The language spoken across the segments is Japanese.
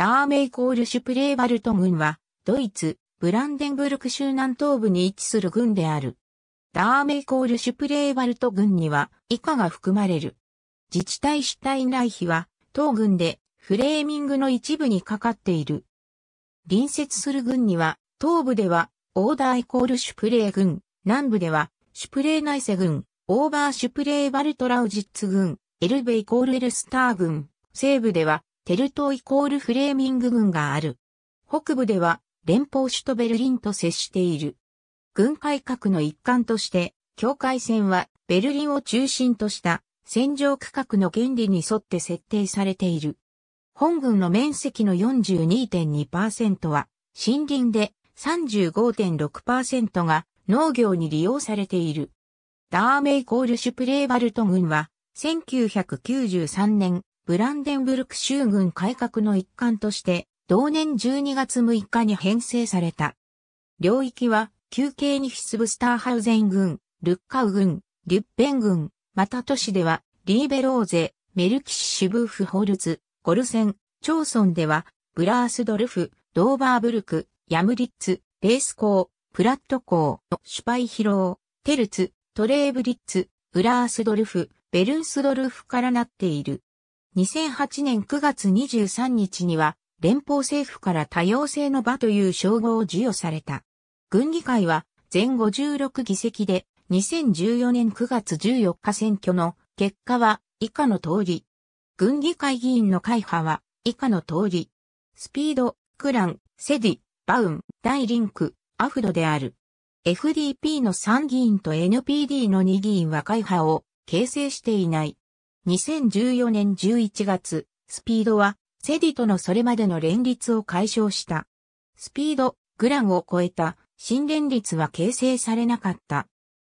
ダーメイコールシュプレーバルト軍は、ドイツ、ブランデンブルク州南東部に位置する軍である。ダーメイコールシュプレーバルト軍には以下が含まれる。自治体主体内比は、東軍でフレーミングの一部にかかっている。隣接する軍には、東部ではオーダーイコールシュプレー軍、南部ではシュプレーナイセ軍、オーバーシュプレーバルトラウジッツ軍、エルベイコールエルスター軍、西部ではテルトイコールフレーミング群がある。北部では連邦首都ベルリンと接している。軍改革の一環として、境界線はベルリンを中心とした戦場区画の原理に沿って設定されている。本軍の面積の42.2%は森林で35.6%が農業に利用されている。ダーメイコールシュプレーバルト軍は1993年ブランデンブルク州軍改革の一環として、同年12月6日に編成された。領域は、休憩にヒスブスターハウゼン軍、ルッカウ軍、リュッペン軍、また都市では、リーベローゼ、メルキシシュブーフホルツ、ゴルセン、町村では、ブラースドルフ、ドーバーブルク、ヤムリッツ、レース港、プラット港、シュパイヒロー、テルツ、トレーブリッツ、ウラースドルフ、ベルンスドルフからなっている。2008年9月23日には、連邦政府から多様性の場という称号を授与された。軍議会は全56議席で2014年9月14日選挙の結果は以下の通り。軍議会議員の会派は以下の通り。スピード、クラン、セディ、バウン、ダイリンク、アフドである。FDP の3議員と NPD の2議員は会派を形成していない。2014年11月、スピードは、セディとのそれまでの連立を解消した。スピード、グランを超えた新連立は形成されなかった。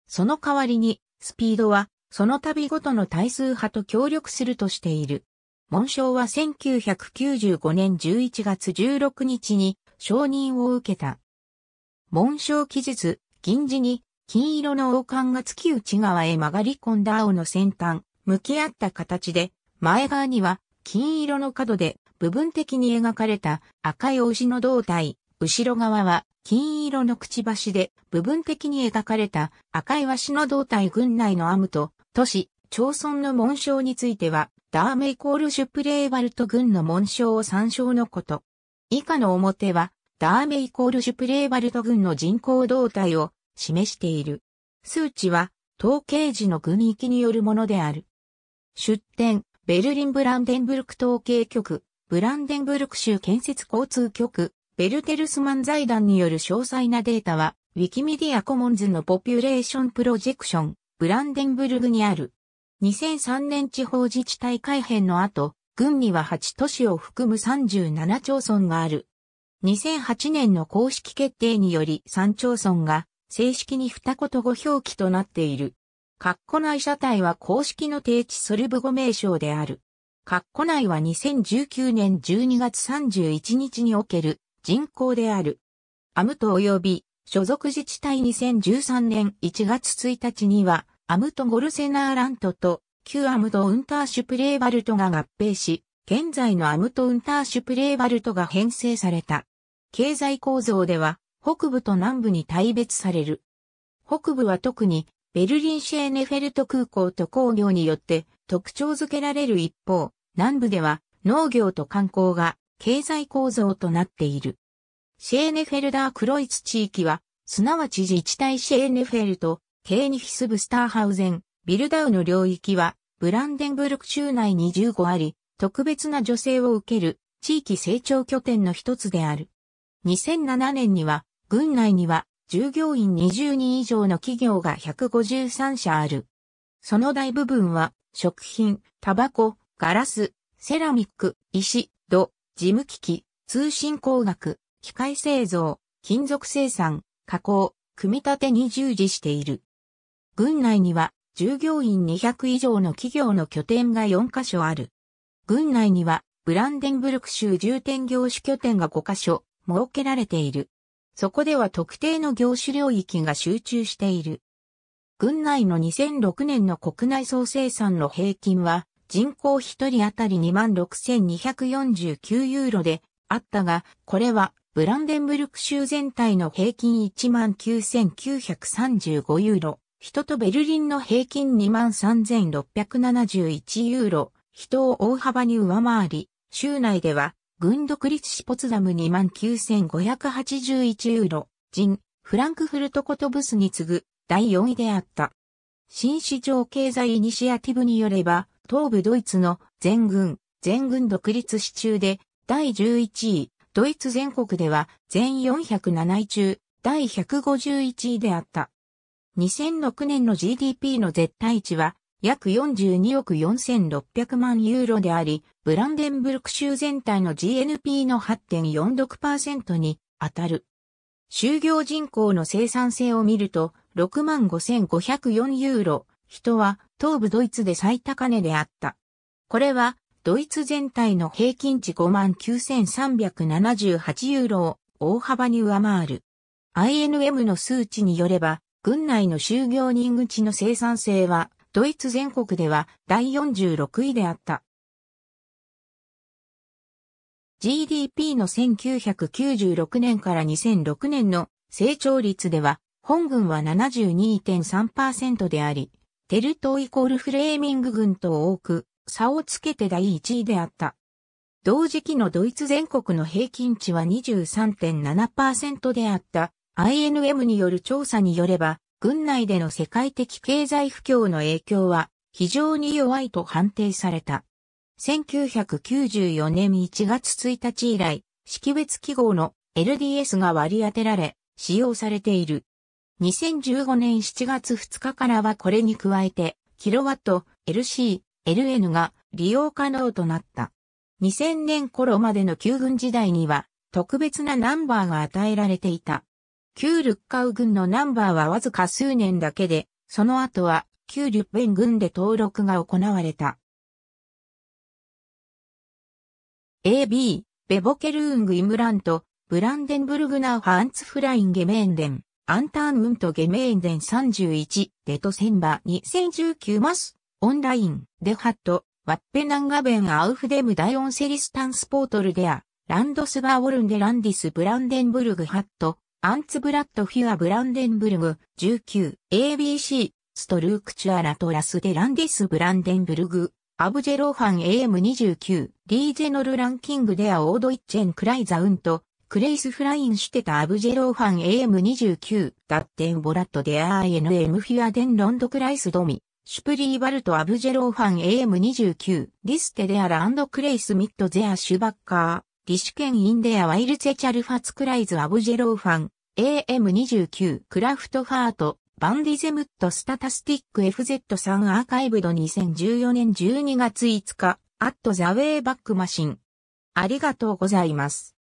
その代わりに、スピードは、その度ごとの対数派と協力するとしている。紋章は1995年11月16日に承認を受けた。紋章記述、銀字に金色の王冠が月内側へ曲がり込んだ青の先端、向き合った形で、前側には金色の角で部分的に描かれた赤い牛の胴体、後ろ側は金色のくちばしで部分的に描かれた赤いワシの胴体軍内のアムと都市、町村の紋章については、ダーメイコールシュプレーバルト軍の紋章を参照のこと。以下の表は、ダーメイコールシュプレーバルト軍の人口動態を示している。数値は、統計時の軍域によるものである。出展、ベルリン・ブランデンブルク統計局、ブランデンブルク州建設交通局、ベルテルスマン財団による詳細なデータは、ウィキメディアコモンズのポピュレーションプロジェクション、ブランデンブルグにある。2003年地方自治体改編の後、軍には8都市を含む37町村がある。2008年の公式決定により3町村が正式に二言語表記となっている。カッコ内車体は公式の定置ソルブ語名称である。カッコ内は2019年12月31日における人口である。アムト及び所属自治体2013年1月1日には、アムトゴルセナーラントと旧アムトウンターシュプレーバルトが合併し、現在のアムトウンターシュプレーバルトが編成された。経済構造では、北部と南部に大別される。北部は特にベルリンシェーネフェルト空港と工業によって特徴づけられる一方、南部では農業と観光が経済構造となっている。シェーネフェルダー・クロイツ地域は、すなわち自治体シェーネフェルト、ケーニヒスブスターハウゼン、ビルダウの領域は、ブランデンブルク州内に15あり、特別な助成を受ける地域成長拠点の一つである。2007年には、郡内には従業員20人以上の企業が153社ある。その大部分は、食品、タバコ、ガラス、セラミック、石、土、事務機器、通信工学、機械製造、金属生産、加工、組み立てに従事している。軍内には従業員200以上の企業の拠点が4カ所ある。軍内にはブランデンブルク州重点業種拠点が5カ所設けられている。そこでは特定の業種領域が集中している。軍内の2006年の国内総生産の平均は人口1人当たり26,249ユーロであったが、これはブランデンブルク州全体の平均19,935ユーロ、人とベルリンの平均23,671ユーロ、人を大幅に上回り、州内では軍独立市ポツダム29,581ユーロ、人、フランクフルトコトブスに次ぐ第4位であった。新市場経済イニシアティブによれば、東部ドイツの全軍、全軍独立市中で第11位、ドイツ全国では全407位中、第151位であった。2006年の GDP の絶対値は約42億4600万ユーロであり、ブランデンブルク州全体の GNP の8.46%に当たる。就業人口の生産性を見ると、65,504ユーロ、人は東部ドイツで最高値であった。これは、ドイツ全体の平均値59,378ユーロを大幅に上回る。INM の数値によれば、軍内の就業人口の生産性はドイツ全国では第46位であった。GDP の1996年から2006年の成長率では、本軍は72.3%であり、テルトイコールフレーミング軍と多く、差をつけて第1位であった。同時期のドイツ全国の平均値は23.7%であった。INM による調査によれば、軍内での世界的経済不況の影響は非常に弱いと判定された。1994年1月1日以来、識別記号の LDS が割り当てられ、使用されている。2015年7月2日からはこれに加えて、キロワット、LC、LN が利用可能となった。2000年頃までの旧軍時代には、特別なナンバーが与えられていた。旧ルッカウ軍のナンバーはわずか数年だけで、その後は旧リュッペン軍で登録が行われた。AB、ベボケルーング・イムラント、ブランデンブルグナーハ・ーンツフライン・ゲメーンデン、アンターン・ウント・ゲメーンデン31、デトセンバ2019マス、オンライン、デハット、ワッペナンガベン・アウフデム・ダイオンセリスタンスポートルデア、ランドスバー・ウォルンデ・ランディス・ブランデンブルグ・ハット、アンツブラッドフュアブランデンブルグ、19、ABC、ストルークチュアラトラスデランディスブランデンブルグ、アブジェローファン AM29、リーゼノルランキングデアオードイッチェンクライザウント、クレイスフラインシュテタアブジェローファン AM29、ダッテンボラットデアー NM フィアデンロンドクライスドミ、シュプリーバルトアブジェローファン AM29、ディステデアランドクレイスミッドゼアシュバッカー、リシュケンインデアワイルツェチャルファツクライズアブジェローファン、AM29 クラフトファートバンディゼムットスタタスティック FZ3 アーカイブド2014年12月5日アットザウェイバックマシンありがとうございます。